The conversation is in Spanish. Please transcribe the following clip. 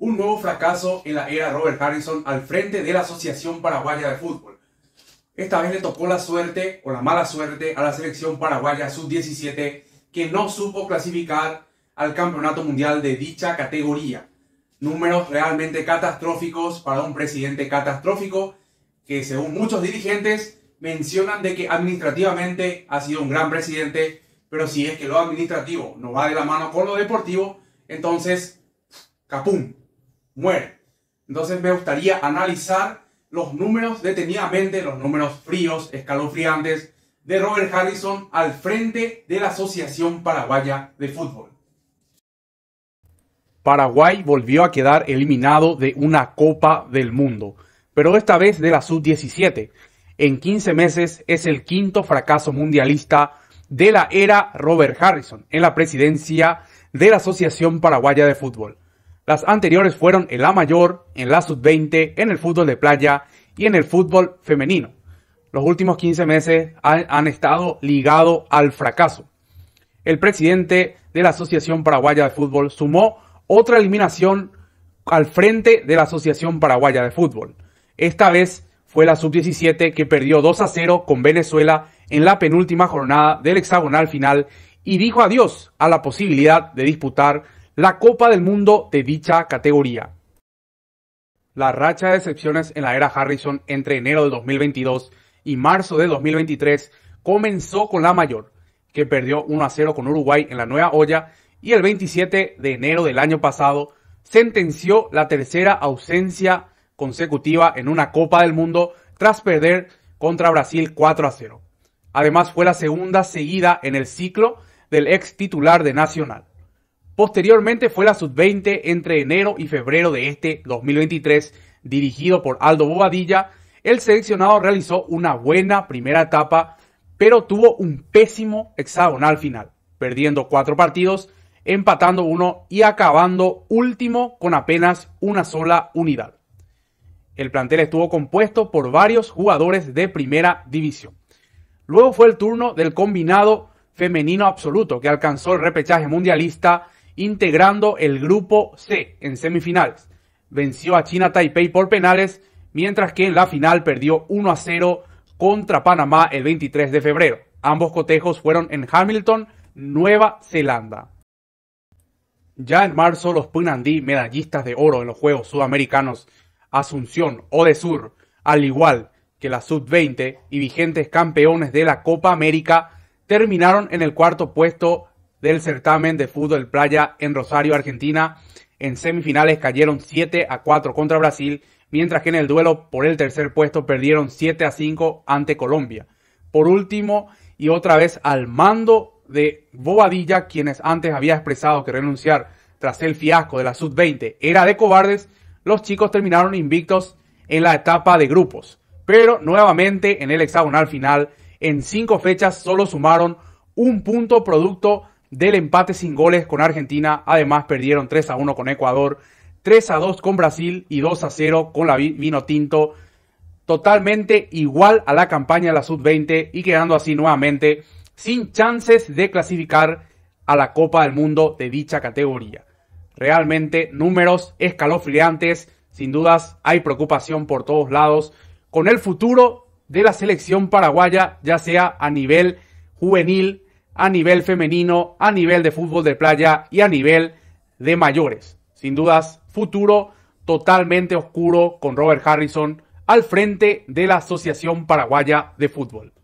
un nuevo fracaso en la era Robert Harrison al frente de la Asociación Paraguaya de Fútbol. Esta vez le tocó la suerte o la mala suerte a la selección paraguaya sub-17 que no supo clasificar al Campeonato Mundial de dicha categoría. Números realmente catastróficos para un presidente catastrófico que según muchos dirigentes mencionan de que administrativamente ha sido un gran presidente, pero si es que lo administrativo no va de la mano con lo deportivo, entonces, capum, muere. Entonces me gustaría analizar los números detenidamente, los números fríos, escalofriantes, de Robert Harrison al frente de la Asociación Paraguaya de Fútbol. Paraguay volvió a quedar eliminado de una Copa del Mundo, pero esta vez de la Sub-17. En 15 meses es el quinto fracaso mundialista de la era Robert Harrison en la presidencia de la Asociación Paraguaya de Fútbol. Las anteriores fueron en la mayor, en la sub-20, en el fútbol de playa y en el fútbol femenino. Los últimos 15 meses han, estado ligados al fracaso. El presidente de la Asociación Paraguaya de Fútbol sumó otra eliminación al frente de la Asociación Paraguaya de Fútbol. Esta vez fue la sub-17 que perdió 2 a 0 con Venezuela en la penúltima jornada del hexagonal final y dijo adiós a la posibilidad de disputar la Copa del Mundo de dicha categoría. La racha de excepciones en la era Harrison entre enero de 2022 y marzo de 2023 comenzó con la mayor, que perdió 1 a 0 con Uruguay en la nueva olla y el 27 de enero del año pasado sentenció la tercera ausencia consecutiva en una Copa del Mundo tras perder contra Brasil 4 a 0. Además fue la segunda seguida en el ciclo del ex titular de Nacional. Posteriormente fue la sub-20 entre enero y febrero de este 2023, dirigido por Aldo Bobadilla. El seleccionado realizó una buena primera etapa, pero tuvo un pésimo hexagonal final, perdiendo cuatro partidos, empatando uno y acabando último con apenas una sola unidad. El plantel estuvo compuesto por varios jugadores de primera división. Luego fue el turno del combinado femenino absoluto que alcanzó el repechaje mundialista integrando el grupo C en semifinales. Venció a China Taipei por penales, mientras que en la final perdió 1 a 0 contra Panamá el 23 de febrero. Ambos cotejos fueron en Hamilton, Nueva Zelanda. Ya en marzo los Punandí, medallistas de oro en los Juegos Sudamericanos Asunción o de Sur, al igual que la Sub-20 y vigentes campeones de la Copa América, terminaron en el cuarto puesto del certamen de fútbol playa en Rosario, Argentina. En semifinales cayeron 7 a 4 contra Brasil, mientras que en el duelo por el tercer puesto perdieron 7 a 5 ante Colombia. Por último, y otra vez al mando de Bobadilla, quienes antes había expresado que renunciar tras el fiasco de la Sub-20 era de cobardes, los chicos terminaron invictos en la etapa de grupos. Pero nuevamente en el hexagonal final, en cinco fechas solo sumaron un punto producto del empate sin goles con Argentina. Además, perdieron 3 a 1 con Ecuador, 3 a 2 con Brasil y 2 a 0 con la Vino Tinto. Totalmente igual a la campaña de la Sub-20 y quedando así nuevamente sin chances de clasificar a la Copa del Mundo de dicha categoría. Realmente números escalofriantes, sin dudas hay preocupación por todos lados con el futuro de la selección paraguaya, ya sea a nivel juvenil, a nivel femenino, a nivel de fútbol de playa y a nivel de mayores. Sin dudas, futuro totalmente oscuro con Robert Harrison al frente de la Asociación Paraguaya de Fútbol.